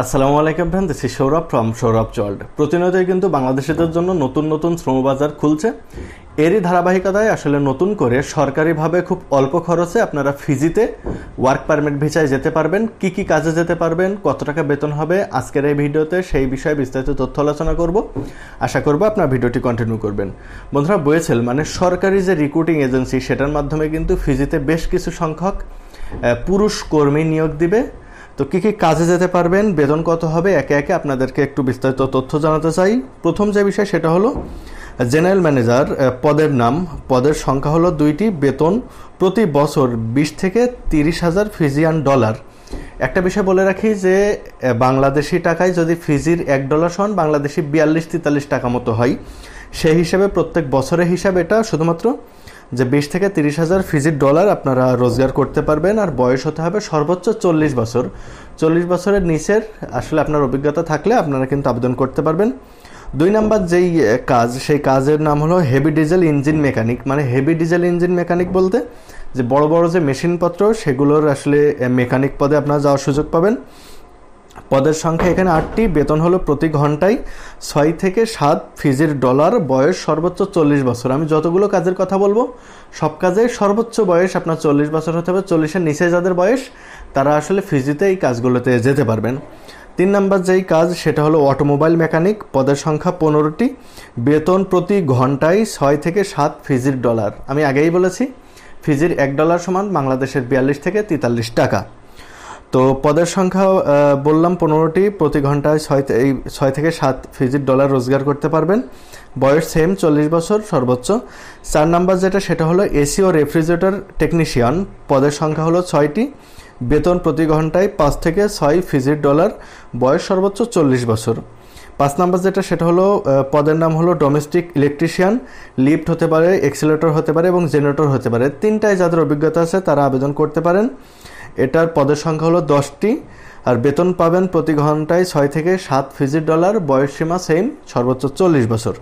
আসসালামু আলাইকুম ভ্যান this is Saurav from Saurav চল্ড প্রতিনিয়তই কিন্তু বাংলাদেশিদের জন্য নতুন নতুন শ্রমবাজার খুলছে এরই ধারাবাহিকতায় আসলে নতুন করে সরকারিভাবে খুব অল্প খরচে আপনারা ফিজিতে ওয়ার্ক পারমিট ভিসায় যেতে পারবেন কি কি কাজে যেতে পারবেন কত টাকা বেতন হবে আজকের এই ভিডিওতে সেই বিষয়ে বিস্তারিত তথ্য আলোচনা করব আশা করব আপনার ভিডিওটি কন্টিনিউ করবেন বন্ধুরা বয়েছেল মানে সরকারি যে রিক্রুটিং এজেন্সি সেটার মাধ্যমে কিন্তু ফিজিতে বেশ কিছু সংখ্যক পুরুষ কর্মী নিয়োগ দিবে তো কী কী কাজে যেতে পারবেন বেতন কত হবে একে একে আপনাদেরকে একটু বিস্তারিত তথ্য জানাতে চাই প্রথম যে বিষয় সেটা হলো জেনারেল ম্যানেজার পদের নাম পদের সংখ্যা হলো দুইটি বেতন প্রতি বছর বিশ থেকে তিরিশ হাজার ফিজিয়ান ডলার একটা বিষয় বলে রাখি যে বাংলাদেশি টাকায় যদি ফিজির এক ডলার সন বাংলাদেশি বিয়াল্লিশ তেতাল্লিশ টাকা মতো হয় সেই হিসাবে প্রত্যেক বছরের হিসাবে এটা শুধুমাত্র যে বিশ থেকে তিরিশ হাজার ফিজিট ডলার আপনারা রোজগার করতে পারবেন আর বয়স হতে হবে সর্বোচ্চ চল্লিশ বছর চল্লিশ বছরের নিচের আসলে আপনার অভিজ্ঞতা থাকলে আপনারা কিন্তু আবেদন করতে পারবেন দুই নাম্বার যেই কাজ সেই কাজের নাম হলো হেভি ডিজেল ইঞ্জিন মেকানিক মানে হেভি ডিজেল ইঞ্জিন মেকানিক বলতে যে বড় বড় যে মেশিনপত্র সেগুলোর আসলে মেকানিক পদে আপনারা যাওয়ার সুযোগ পাবেন পদের সংখ্যা এখানে আটটি বেতন হলো প্রতি ঘন্টায় ছয় থেকে সাত ফিজির ডলার বয়স সর্বোচ্চ চল্লিশ বছর আমি যতগুলো কাজের কথা বলবো সব কাজে সর্বোচ্চ বয়স আপনার চল্লিশ বছর হতে হবে চল্লিশের নিচে যাদের বয়স তারা আসলে ফিজিতে এই কাজগুলোতে যেতে পারবেন তিন নম্বর যেই কাজ সেটা হলো অটোমোবাইল মেকানিক পদের সংখ্যা পনেরোটি বেতন প্রতি ঘন্টায় ছয় থেকে সাত ফিজির ডলার আমি আগেই বলেছি ফিজির এক ডলার সমান বাংলাদেশের বিয়াল্লিশ থেকে তেতাল্লিশ টাকা তো পদের সংখ্যা বললাম পনেরোটি প্রতি ঘন্টায় ছয় এই ছয় থেকে সাত ফিজিট ডলার রোজগার করতে পারবেন বয়স সেম চল্লিশ বছর সর্বোচ্চ চার নাম্বার যেটা সেটা হলো এসি ও রেফ্রিজারেটর টেকনিশিয়ান পদের সংখ্যা হলো ছয়টি বেতন প্রতি ঘন্টায় পাঁচ থেকে ছয় ফিজিট ডলার বয়স সর্বোচ্চ চল্লিশ বছর পাঁচ নাম্বার যেটা সেটা হলো পদের নাম হলো ডোমেস্টিক ইলেকট্রিশিয়ান লিফট হতে পারে এক্সিলেটর হতে পারে এবং জেনারেটর হতে পারে তিনটায় যাদের অভিজ্ঞতা আছে তারা আবেদন করতে পারেন এটার পদের সংখ্যা হলো দশটি আর বেতন পাবেন প্রতি ঘন্টায় ছয় থেকে সাত ফিজি ডলার বয়সসীমা সেম সর্বোচ্চ চল্লিশ বছর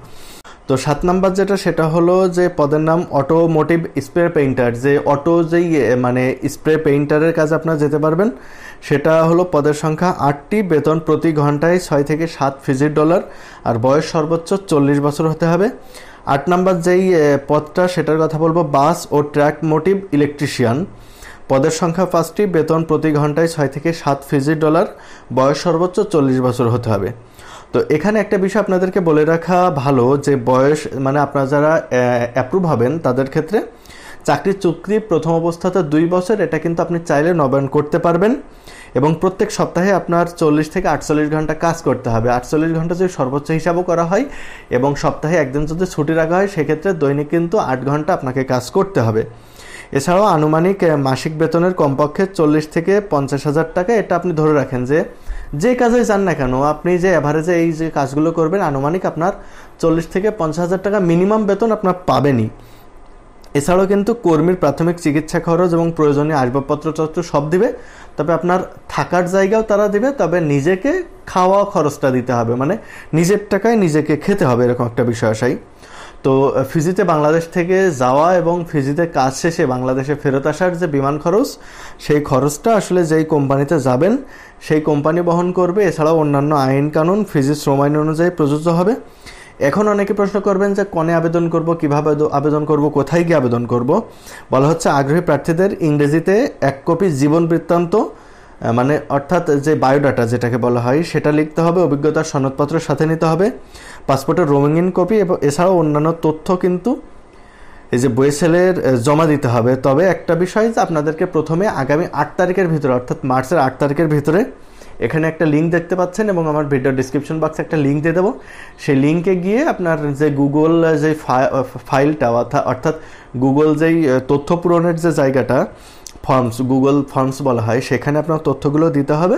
তো সাত নাম্বার যেটা সেটা হলো যে পদের নাম অটোমোটিভ স্প্রে পেইন্টার যে অটো যেই মানে স্প্রে পেইন্টারের কাজে আপনারা যেতে পারবেন সেটা হলো পদের সংখ্যা আটটি বেতন প্রতি ঘন্টায় ছয় থেকে সাত ফিজি ডলার আর বয়স সর্বোচ্চ চল্লিশ বছর হতে হবে আট নাম্বার যেই পদটা সেটার কথা বলবো বাস ও ট্র্যাক মোটিভ ইলেকট্রিশিয়ান পদের সংখ্যা পাঁচটি বেতন প্রতি ঘন্টায় ছয় থেকে সাত ফিজি ডলার বয়স সর্বোচ্চ চল্লিশ বছর হতে হবে তো এখানে একটা বিষয় আপনাদেরকে বলে রাখা ভালো যে বয়স মানে আপনারা যারা অ্যাপ্রুভ হবেন তাদের ক্ষেত্রে চাকরির চুক্তি প্রথম অবস্থাতে দুই বছর এটা কিন্তু আপনি চাইলে নবায়ন করতে পারবেন এবং প্রত্যেক সপ্তাহে আপনার চল্লিশ থেকে আটচল্লিশ ঘন্টা কাজ করতে হবে আটচল্লিশ ঘন্টা যদি সর্বোচ্চ হিসাবও করা হয় এবং সপ্তাহে একদিন যদি ছুটি রাখা হয় সেক্ষেত্রে দৈনিক কিন্তু আট ঘন্টা আপনাকে কাজ করতে হবে এছাড়াও আনুমানিক মাসিক বেতনের কমপক্ষে চল্লিশ থেকে পঞ্চাশ হাজার টাকা এটা আপনি ধরে রাখেন যে যে কাজে যান না কেন আপনি যে অ্যাভারেজে এই যে কাজগুলো করবেন আনুমানিক আপনার চল্লিশ থেকে পঞ্চাশ হাজার টাকা মিনিমাম বেতন আপনার পাবেনই এছাড়াও কিন্তু কর্মীর প্রাথমিক চিকিৎসা খরচ এবং প্রয়োজনীয় আসবাবপত্র চত্র সব দিবে তবে আপনার থাকার জায়গাও তারা দিবে তবে নিজেকে খাওয়া খরচটা দিতে হবে মানে নিজের টাকায় নিজেকে খেতে হবে এরকম একটা বিষয় আসাই তো ফিজিতে বাংলাদেশ থেকে যাওয়া এবং ফিজিতে কাজ শেষে বাংলাদেশে ফেরত আসার যে বিমান খরচ সেই খরচটা আসলে যেই কোম্পানিতে যাবেন সেই কোম্পানি বহন করবে এছাড়াও অন্যান্য আইন কানুন ফিজি শ্রম আইন অনুযায়ী প্রযোজ্য হবে এখন অনেকে প্রশ্ন করবেন যে কনে আবেদন করব কিভাবে আবেদন করব কোথায় গিয়ে আবেদন করব বলা হচ্ছে আগ্রহী প্রার্থীদের ইংরেজিতে এক কপি জীবন বৃত্তান্ত মানে অর্থাৎ যে বায়োডাটা যেটাকে বলা হয় সেটা লিখতে হবে অভিজ্ঞতার সনদপত্রের সাথে নিতে হবে পাসপোর্টের রোমিং কপি এবং এছাড়াও অন্যান্য তথ্য কিন্তু এই যে বয়েসেলের জমা দিতে হবে তবে একটা বিষয় যে আপনাদেরকে প্রথমে আগামী আট তারিখের ভিতরে অর্থাৎ মার্চের আট তারিখের ভিতরে এখানে একটা লিঙ্ক দেখতে পাচ্ছেন এবং আমার ভিডিও ডিসক্রিপশন বক্সে একটা লিঙ্ক দিয়ে দেবো সেই লিঙ্কে গিয়ে আপনার যে গুগল যে ফাইলটা অর্থাৎ গুগল যেই তথ্য পূরণের যে জায়গাটা ফর্মস গুগল ফর্মস বলা হয় সেখানে আপনার তথ্যগুলো দিতে হবে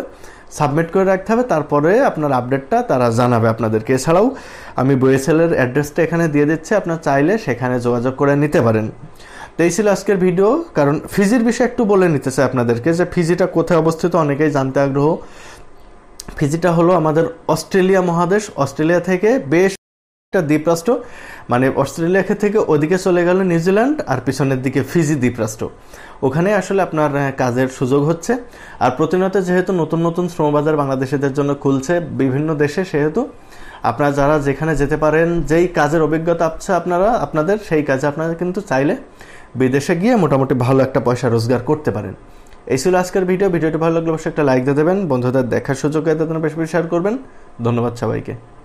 সাবমিট করে রাখতে হবে তারপরে আপনার আপডেটটা তারা জানাবে আপনাদেরকে এছাড়াও আমি বয়েসেলের অ্যাড্রেসটা এখানে দিয়ে দিচ্ছি আপনার চাইলে সেখানে যোগাযোগ করে নিতে পারেন তো এই ছিল আজকের ভিডিও কারণ ফিজির বিষয়ে একটু বলে নিতে চাই আপনাদেরকে যে ফিজিটা কোথায় অবস্থিত অনেকেই জানতে আগ্রহ ফিজিটা হলো আমাদের অস্ট্রেলিয়া মহাদেশ অস্ট্রেলিয়া থেকে বেশ একটা দ্বীপরাষ্ট্র মানে অস্ট্রেলিয়া থেকে ওদিকে চলে গেল নিউজিল্যান্ড আর পিছনের দিকে ফিজি দ্বীপরাষ্ট্র ওখানে আসলে আপনার কাজের সুযোগ হচ্ছে আর প্রতিনিয়ত যেহেতু নতুন নতুন শ্রমবাজার বাংলাদেশিদের জন্য খুলছে বিভিন্ন দেশে সেহেতু আপনারা যারা যেখানে যেতে পারেন যেই কাজের অভিজ্ঞতা আছে আপনারা আপনাদের সেই কাজে আপনারা কিন্তু চাইলে বিদেশে গিয়ে মোটামুটি ভালো একটা পয়সা রোজগার করতে পারেন এই ছিল আজকের ভিডিও ভিডিওটি ভালো লাগলে অবশ্যই একটা লাইক দিয়ে দেবেন বন্ধুদের দেখার সুযোগ দেওয়ার জন্য বেশি বেশি শেয়ার করবেন ধন্যবাদ সবাইকে